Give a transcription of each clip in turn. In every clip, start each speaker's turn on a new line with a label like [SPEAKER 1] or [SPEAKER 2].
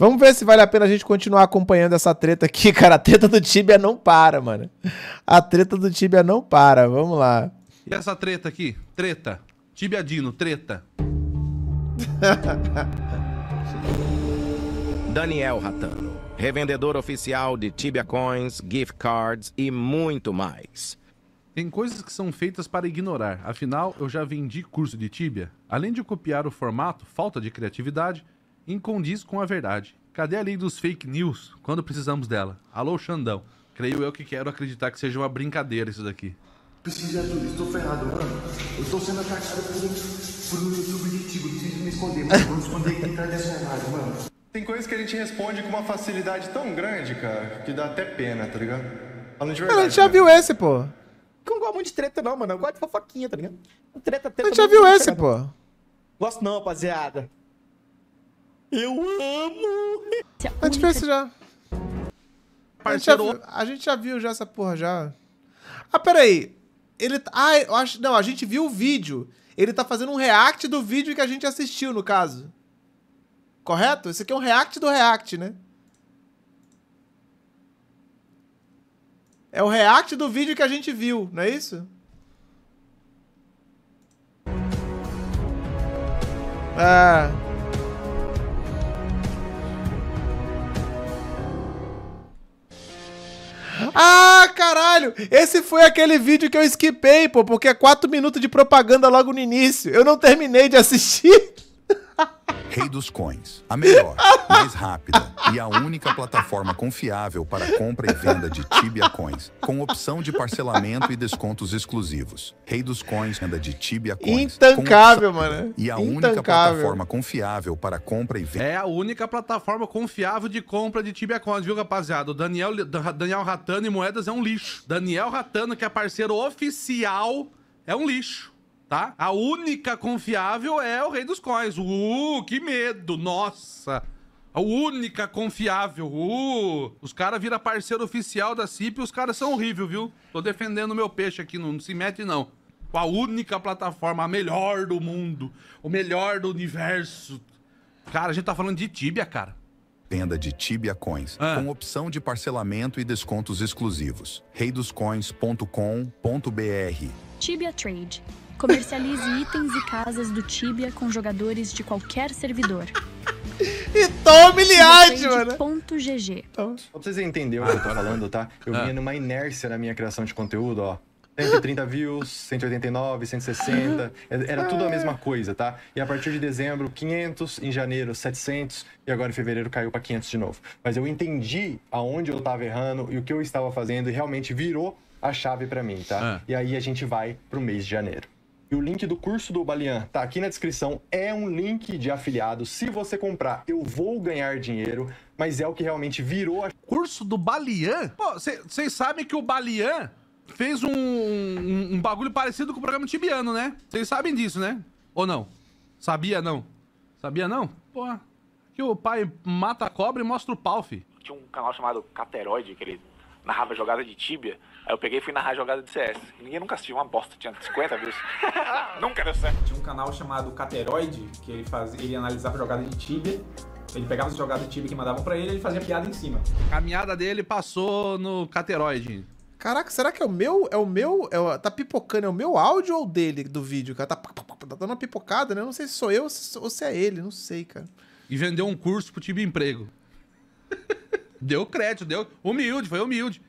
[SPEAKER 1] Vamos ver se vale a pena a gente continuar acompanhando essa treta aqui, cara. A treta do Tibia não para, mano. A treta do Tibia não para. Vamos lá.
[SPEAKER 2] E essa treta aqui? Treta. Tibia Dino, treta. Daniel Ratano, revendedor oficial de Tibia Coins, gift cards e muito mais. Tem coisas que são feitas para ignorar. Afinal, eu já vendi curso de Tibia. Além de copiar o formato, falta de criatividade, incondiz com a verdade. Cadê a lei dos fake news quando precisamos dela? Alô, Xandão. Creio eu que quero acreditar que seja uma brincadeira isso daqui.
[SPEAKER 3] Precisa tudo, estou ferrado, mano. Eu estou sendo atacado por um, por um YouTube antigo, preciso me esconder, mano. Vou me esconder aqui atrás dessa imagem, mano. Tem coisas que a gente responde com uma facilidade tão grande, cara, que dá até pena, tá ligado? Falando de verdade. a gente já né? viu esse, pô. Eu não gosto muito de treta, não, mano. Eu gosto de fofoquinha, tá ligado? Treta, treta. A gente já viu esse, pô. Gosto não, rapaziada.
[SPEAKER 1] Eu amo! É a gente fez isso já.
[SPEAKER 3] Parceiro.
[SPEAKER 1] A gente já viu já essa porra já. Ah, peraí. Ele. Ah, eu acho. Não, a gente viu o vídeo. Ele tá fazendo um react do vídeo que a gente assistiu, no caso. Correto? Esse aqui é um react do react, né? É o react do vídeo que a gente viu, não é isso? É. Ah, caralho! Esse foi aquele vídeo que eu esquipei, pô, porque é 4 minutos de propaganda logo no início. Eu não terminei de assistir.
[SPEAKER 2] Rei dos Coins. A melhor,
[SPEAKER 1] mais rápida
[SPEAKER 2] e a única plataforma confiável para compra e venda de Tibia Coins, com opção de parcelamento e descontos exclusivos. Rei dos Coins, venda de Tibia Coins. Intancável, mano. E a única plataforma confiável
[SPEAKER 3] para compra e
[SPEAKER 2] venda. É a única plataforma confiável de compra de Tibia Coins, viu, rapaziada? O Daniel, Daniel Ratano e Moedas é um lixo. Daniel Ratano, que é parceiro oficial, é um lixo tá? A única confiável é o Rei dos Coins. Uh, que medo, nossa! A única confiável. Uh, os caras viram parceiro oficial da CIP e os caras são horríveis, viu? Tô defendendo meu peixe aqui, não, se mete não. A única plataforma, a melhor do mundo, o melhor do universo. Cara, a gente tá falando de Tibia, cara
[SPEAKER 3] venda de Tibia Coins, ah. com opção de parcelamento e descontos exclusivos. reidoscoins.com.br
[SPEAKER 2] Tibia Trade comercialize itens e casas do Tibia com jogadores de qualquer servidor.
[SPEAKER 3] E tome liade, mano. Ponto GG. Então, pra vocês entenderem o que eu tô falando, tá? Eu vinha ah. numa inércia na minha criação de conteúdo, ó. 130 views, 189, 160, é, era tudo a ah. mesma coisa, tá? E a partir de dezembro, 500, em janeiro, 700, e agora em fevereiro caiu para 500 de novo. Mas eu entendi aonde eu estava errando e o que eu estava fazendo, e realmente virou a chave para mim, tá? Ah. E aí a gente vai pro mês de janeiro. E o link do curso do Balian tá aqui na descrição. É um link de afiliado. Se você comprar, eu vou ganhar dinheiro, mas é o que realmente virou a. Curso do Balian? Pô, vocês sabem que o Balian fez um, um, um, bagulho parecido com
[SPEAKER 2] o programa Tibiano, né? Vocês sabem disso, né? Ou não? Sabia não? Sabia não? Pô, que o pai mata a cobra e mostra o pau, fi.
[SPEAKER 3] Tinha um canal chamado Cateroide que ele narrava jogada de Tibia. Aí eu peguei e fui narrar jogada de CS. Ninguém nunca assistiu uma bosta, tinha 50 views. nunca deu certo. Tinha
[SPEAKER 2] um canal chamado Cateroid, que ele, fazia, ele analisava jogada de Tibia. Ele pegava as jogadas de Tibia que mandavam para ele e ele fazia piada em cima. A caminhada dele passou
[SPEAKER 1] no Cateroid. Caraca, será que é o meu? É o meu? É o, tá pipocando, é o meu áudio ou dele do vídeo? Cara, tá, tá dando uma pipocada, né? Eu não sei se sou eu ou se é ele, não sei, cara.
[SPEAKER 2] E vendeu um curso pro Tibia Emprego. Deu crédito, deu. Humilde, foi humilde.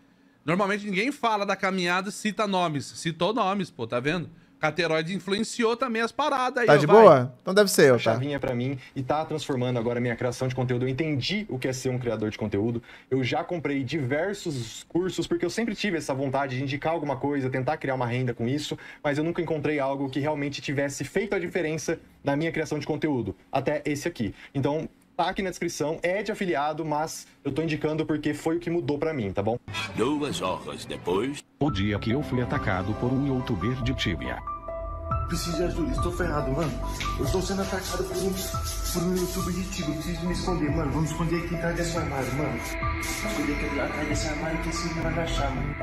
[SPEAKER 2] Normalmente ninguém fala da caminhada, cita nomes. Citou nomes, pô, tá vendo? Cateroide influenciou também as paradas aí. Tá de boa?
[SPEAKER 3] Então deve ser, eu, tá? Chavinha é para mim e tá transformando agora a minha criação de conteúdo. Eu entendi o que é ser um criador de conteúdo. Eu já comprei diversos cursos porque eu sempre tive essa vontade de indicar alguma coisa, tentar criar uma renda com isso, mas eu nunca encontrei algo que realmente tivesse feito a diferença na minha criação de conteúdo, até esse aqui. Então, tá aqui na descrição, é de afiliado, mas eu tô indicando porque foi o que mudou para mim, tá bom?
[SPEAKER 2] Duas horas depois...
[SPEAKER 3] O dia que eu fui atacado por um youtuber de Tibia. Preciso de ajuda, estou ferrado, mano. Eu estou sendo atacado por um, por um youtuber de Tibia, preciso me esconder, mano. Vamos esconder aqui atrás desse armário, mano. Esconder aqui atrás desse armário que esse não vai achar, mano.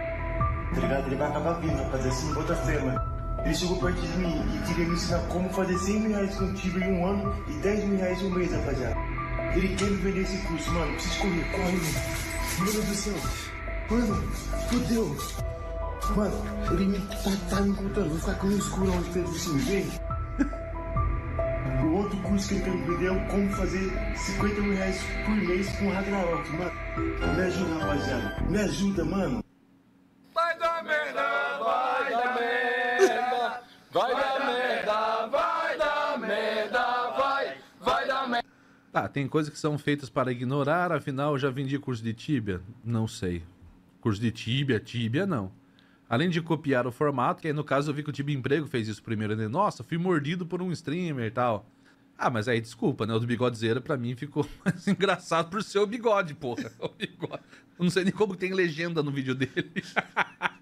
[SPEAKER 3] Tá ligado? Ele vai acabar vindo, rapaz, assim, bota fé, mano. Ele chegou perto de mim e queria me ensinar como fazer 100 mil reais com o em um ano e 10 mil reais em um mês, rapaziada. Ele quer me vender esse curso, mano. Preciso correr, corre, mano. Meu Deus do céu.
[SPEAKER 2] Mano, fodeu. Mano, ele me, tá, tá me contando. Vou ficar com
[SPEAKER 3] o escuro onde Pedro se me ver. O outro curso que ele me vender é como fazer 50 mil reais por mês com Ragnarok, mano. Me ajuda, rapaziada. Me ajuda, mano.
[SPEAKER 1] Vai dar merda, vai dar merda,
[SPEAKER 2] vai dar merda. Ah, tem coisas que são feitas para ignorar, afinal eu já vendi curso de tíbia? Não sei. Curso de tíbia, tíbia não. Além de copiar o formato, que aí no caso eu vi que o Tibia Emprego fez isso primeiro, né? Nossa, fui mordido por um streamer e tal. Ah, mas aí desculpa, né? O do bigodezeira pra mim ficou mais engraçado por ser o bigode, porra. O bigode. Eu não sei nem como tem legenda no vídeo dele.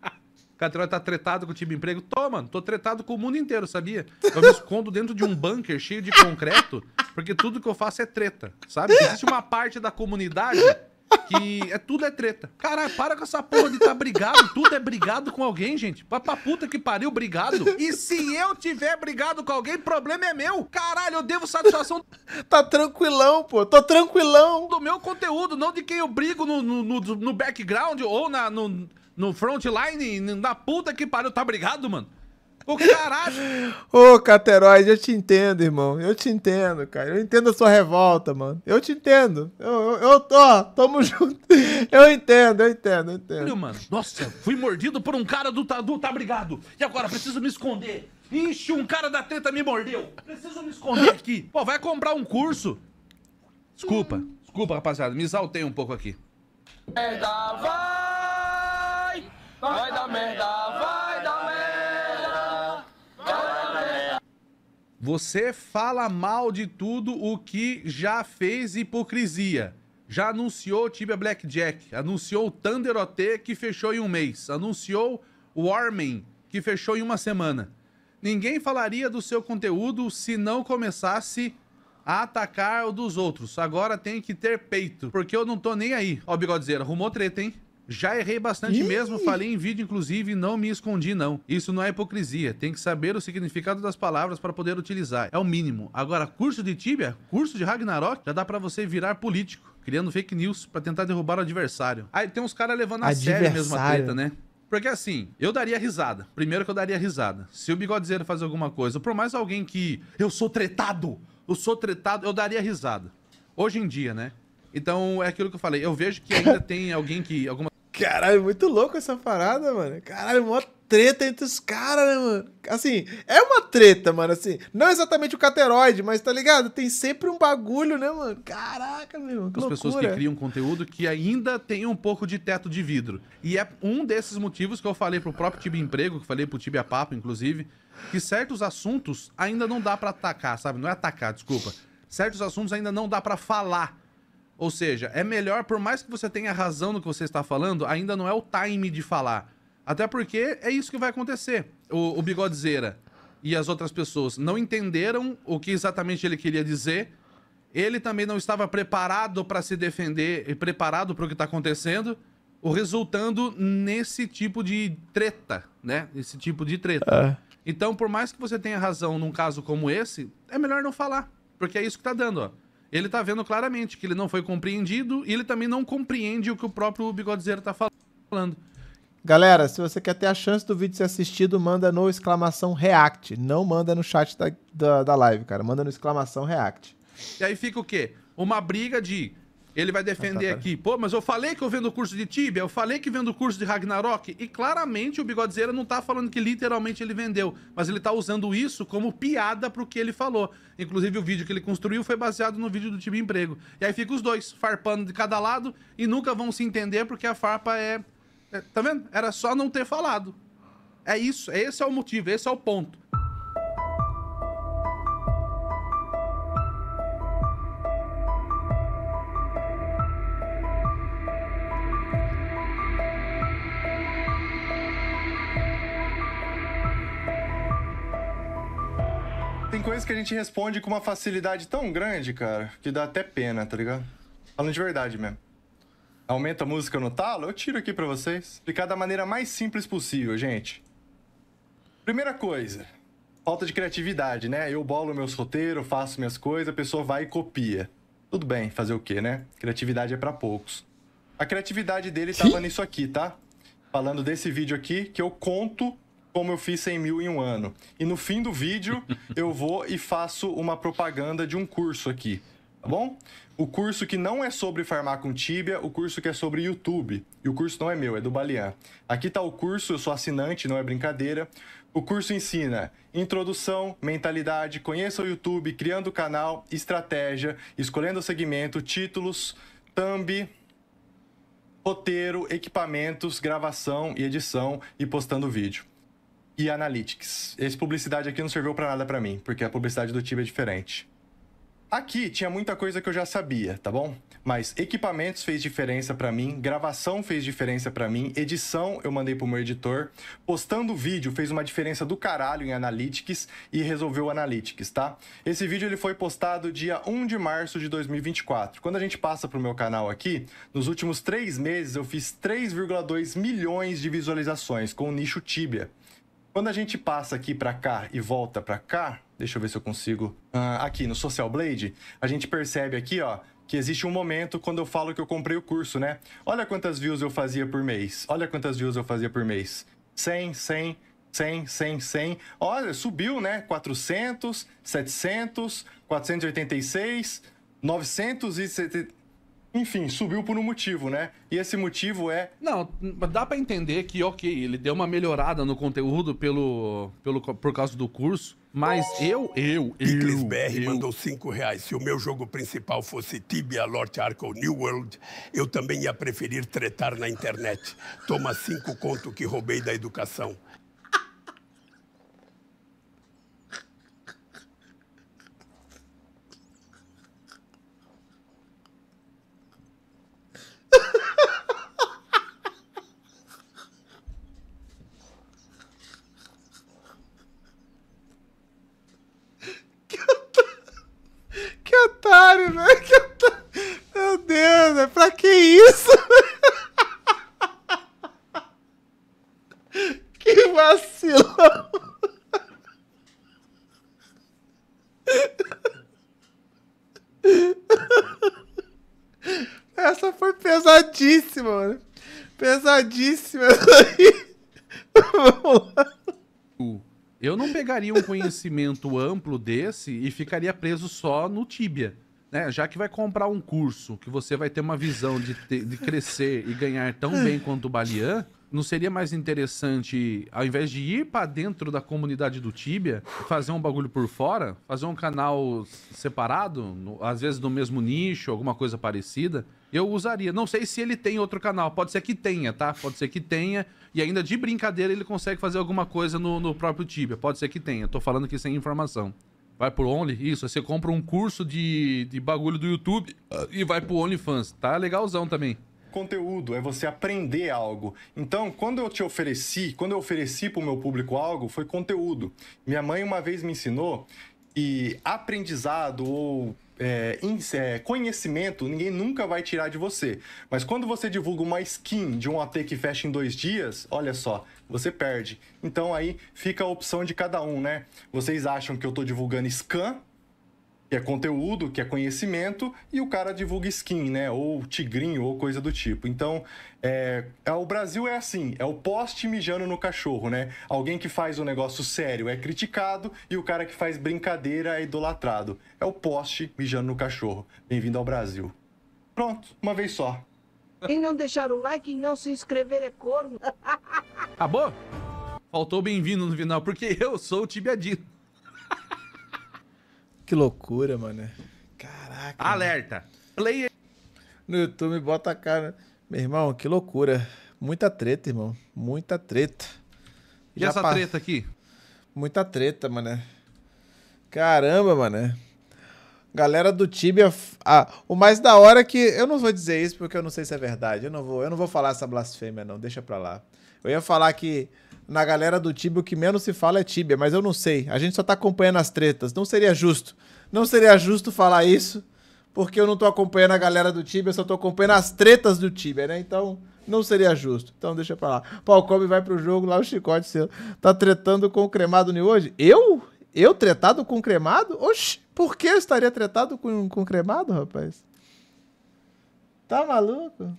[SPEAKER 2] Catriola tá tretado com o time emprego. Tô, mano, tô tretado com o mundo inteiro, sabia? Eu me escondo dentro de um bunker cheio de concreto, porque tudo que eu faço é treta, sabe? Existe uma parte da comunidade que é tudo é treta. Caralho, para com essa porra de tá brigado. Tudo é brigado com alguém, gente. Pra, pra puta que pariu, brigado. E se eu tiver brigado com alguém, problema é meu. Caralho, eu devo satisfação. Tá tranquilão, pô. Tô tranquilão. Do meu conteúdo, não de quem eu brigo no, no, no, no background ou na. No, no frontline, na puta que pariu, tá brigado, mano? O
[SPEAKER 1] caralho! Ô, Caterói, eu te entendo, irmão. Eu te entendo, cara. Eu entendo a sua revolta, mano. Eu te entendo. Eu, eu, eu tô, tamo junto. Eu entendo, eu entendo, eu entendo. Olha, mano, nossa, fui mordido por um cara do, do Tá Brigado. E agora, preciso me esconder.
[SPEAKER 2] Ixi, um cara da treta me mordeu. Preciso me esconder aqui. Pô, vai comprar um curso. Desculpa, desculpa, rapaziada. Me exaltei um pouco aqui. É da Vai dar merda, vai dar merda, vai dar merda. Você fala mal de tudo o que já fez hipocrisia. Já anunciou Tibia Blackjack, anunciou Thunder OT, que fechou em um mês, anunciou Warman que fechou em uma semana. Ninguém falaria do seu conteúdo se não começasse a atacar o dos outros. Agora tem que ter peito, porque eu não tô nem aí. Ó, bigodezeiro, arrumou treta, hein? Já errei bastante Ih. mesmo, falei em vídeo, inclusive, e não me escondi, não. Isso não é hipocrisia. Tem que saber o significado das palavras para poder utilizar. É o mínimo. Agora, curso de Tibia, curso de Ragnarok, já dá para você virar político, criando fake news para tentar derrubar o adversário. Aí tem uns caras levando a sério mesmo a treta, né? Porque assim, eu daria risada. Primeiro que eu daria risada. Se o bigodezeiro faz alguma coisa, por mais alguém que eu sou tretado, eu sou tretado, eu daria risada. Hoje em dia, né? Então é aquilo que eu falei. Eu vejo que ainda tem alguém que alguma
[SPEAKER 1] Caralho, muito louco essa parada, mano. Caralho, mó treta entre os caras, né, mano? Assim, é uma treta, mano, assim. Não exatamente o cateroide, mas tá ligado? Tem sempre um bagulho, né, mano? Caraca, meu irmão, que As loucura. pessoas que
[SPEAKER 2] criam conteúdo que ainda tem um pouco de teto de vidro. E é um desses motivos que eu falei pro próprio Tibi Emprego, que falei pro Tibi a Papo, inclusive, que certos assuntos ainda não dá para atacar, sabe? Não é atacar, desculpa. Certos assuntos ainda não dá para falar ou seja, é melhor, por mais que você tenha razão no que você está falando, ainda não é o time de falar. Até porque é isso que vai acontecer. O, o e as outras pessoas não entenderam o que exatamente ele queria dizer. Ele também não estava preparado para se defender e preparado para o que está acontecendo, o resultando nesse tipo de treta, né? Esse tipo de treta. É. Então, por mais que você tenha razão num caso como esse, é melhor não falar, porque é isso que está dando, ó ele tá vendo claramente que ele não foi compreendido e ele também não compreende o que o próprio Bigodezeiro tá
[SPEAKER 1] falando. Galera, se você quer ter a chance do vídeo ser assistido, manda no exclamação react. Não manda no chat da, da, da live, cara. Manda no exclamação react.
[SPEAKER 2] E aí fica o quê? Uma briga de ele vai defender aqui. Pô, mas eu falei que eu vendo o curso de Tibia, eu falei que vendo o curso de Ragnarok, e claramente o Bigodzeira não tá falando que literalmente ele vendeu, mas ele tá usando isso como piada pro que ele falou. Inclusive o vídeo que ele construiu foi baseado no vídeo do Tibia Emprego. E aí fica os dois, farpando de cada lado, e nunca vão se entender porque a farpa é... é tá vendo? Era só não ter falado. É isso, esse é o motivo, esse é o ponto.
[SPEAKER 3] gente responde com uma facilidade tão grande, cara, que dá até pena, tá ligado? Falando de verdade mesmo. Aumenta a música no talo? Eu tiro aqui pra vocês. Explicar da maneira mais simples possível, gente. Primeira coisa, falta de criatividade, né? Eu bolo meus roteiros, faço minhas coisas, a pessoa vai e copia. Tudo bem, fazer o quê, né? Criatividade é para poucos. A criatividade dele tava nisso aqui, tá? Falando desse vídeo aqui, que eu conto como eu fiz 100 mil em um ano. E no fim do vídeo, eu vou e faço uma propaganda de um curso aqui, tá bom? O curso que não é sobre farmar com tíbia, o curso que é sobre YouTube. E o curso não é meu, é do Balian. Aqui tá o curso, eu sou assinante, não é brincadeira. O curso ensina introdução, mentalidade, conheça o YouTube, criando o canal, estratégia, escolhendo o segmento, títulos, thumb, roteiro, equipamentos, gravação e edição e postando vídeo e Analytics. Esse publicidade aqui não serviu para nada para mim, porque a publicidade do Tibia é diferente. Aqui tinha muita coisa que eu já sabia, tá bom? Mas equipamentos fez diferença para mim, gravação fez diferença para mim, edição eu mandei pro meu editor, postando vídeo fez uma diferença do caralho em Analytics e resolveu o Analytics, tá? Esse vídeo ele foi postado dia 1 de março de 2024. Quando a gente passa pro meu canal aqui, nos últimos três meses eu fiz 3,2 milhões de visualizações com o nicho Tibia. Quando a gente passa aqui para cá e volta para cá, deixa eu ver se eu consigo. Uh, aqui no Social Blade, a gente percebe aqui, ó, que existe um momento quando eu falo que eu comprei o curso, né? Olha quantas views eu fazia por mês. Olha quantas views eu fazia por mês. 100, 100, 100, 100, 100. Olha, subiu, né? 400, 700, 486, 970 enfim, subiu por um motivo, né? E esse motivo é. Não,
[SPEAKER 2] dá para entender que, ok, ele deu uma melhorada no conteúdo pelo, pelo, por causa do curso, mas eu, eu, eu. eu. BR eu... mandou 5 reais. Se o meu jogo principal
[SPEAKER 1] fosse Tibia, Lord Ark ou New World, eu também ia preferir tretar na internet. Toma cinco conto que roubei da educação. vacilão. Essa foi pesadíssima, mano. Pesadíssima Vamos lá. Eu não
[SPEAKER 2] pegaria um conhecimento amplo desse e ficaria preso só no Tibia. Né? Já que vai comprar um curso que você vai ter uma visão de, ter, de crescer e ganhar tão bem quanto o Balian, não seria mais interessante, ao invés de ir para dentro da comunidade do Tibia, fazer um bagulho por fora? Fazer um canal separado? No, às vezes do mesmo nicho, alguma coisa parecida? Eu usaria. Não sei se ele tem outro canal. Pode ser que tenha, tá? Pode ser que tenha. E ainda de brincadeira ele consegue fazer alguma coisa no, no próprio Tibia. Pode ser que tenha. Tô falando aqui sem informação. Vai pro Only? Isso, você compra um curso de, de bagulho do YouTube e vai pro OnlyFans. Tá legalzão também
[SPEAKER 3] conteúdo, é você aprender algo. Então, quando eu te ofereci, quando eu ofereci para o meu público algo, foi conteúdo. Minha mãe uma vez me ensinou que aprendizado ou é, é, conhecimento ninguém nunca vai tirar de você. Mas quando você divulga uma skin de um AT que fecha em dois dias, olha só, você perde. Então aí fica a opção de cada um, né? Vocês acham que eu estou divulgando scan que é conteúdo, que é conhecimento, e o cara divulga skin, né? Ou tigrinho, ou coisa do tipo. Então, é, é, o Brasil é assim, é o poste mijando no cachorro, né? Alguém que faz um negócio sério é criticado e o cara que faz brincadeira é idolatrado. É o poste mijando no cachorro. Bem-vindo ao Brasil. Pronto, uma vez só. E não deixar o like e não se inscrever
[SPEAKER 1] é corno.
[SPEAKER 2] Acabou? Faltou bem-vindo no final, porque eu sou o
[SPEAKER 1] tibiadito. Que loucura, mano. Caraca. Alerta. Mano. Player. No YouTube, bota a cara. Meu irmão, que loucura. Muita treta, irmão. Muita treta. E Já essa pa... treta aqui? Muita treta, mano. Caramba, mano. Galera do Tibia. Ah, o mais da hora é que. Eu não vou dizer isso porque eu não sei se é verdade. Eu não vou, eu não vou falar essa blasfêmia, não. Deixa pra lá. Eu ia falar que na galera do Tibia o que menos se fala é Tibia, mas eu não sei. A gente só tá acompanhando as tretas. Não seria justo. Não seria justo falar isso, porque eu não tô acompanhando a galera do Tibia, eu só tô acompanhando as tretas do Tibia, né? Então, não seria justo. Então deixa pra lá. Paul Kobe vai pro jogo, lá o chicote seu. Tá tretando com o cremado New hoje? Eu? Eu tretado com o cremado? Oxi, por que eu estaria tretado com o cremado, rapaz? Tá maluco?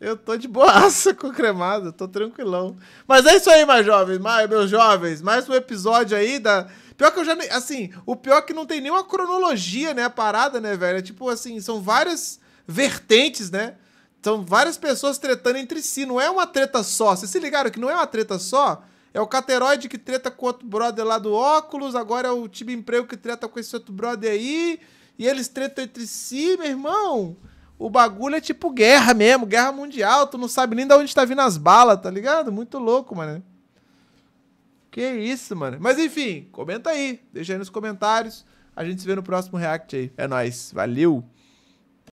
[SPEAKER 1] Eu tô de boaça com o cremado, tô tranquilão. Mas é isso aí, mais jovens, mais, meus jovens. Mais um episódio aí da. Pior que eu já. Assim, o pior é que não tem nenhuma cronologia, né? A parada, né, velho? É tipo assim, são várias vertentes, né? São várias pessoas tretando entre si. Não é uma treta só. Vocês se ligaram que não é uma treta só? É o Cateroide que treta com outro brother lá do óculos, agora é o time Emprego que treta com esse outro brother aí. E eles tretam entre si, meu irmão. O bagulho é tipo guerra mesmo, guerra mundial. Tu não sabe nem de onde tá vindo as balas, tá ligado? Muito louco, mano. Que isso, mano. Mas enfim, comenta aí. Deixa aí nos comentários. A gente se vê no próximo react aí. É nóis. Valeu!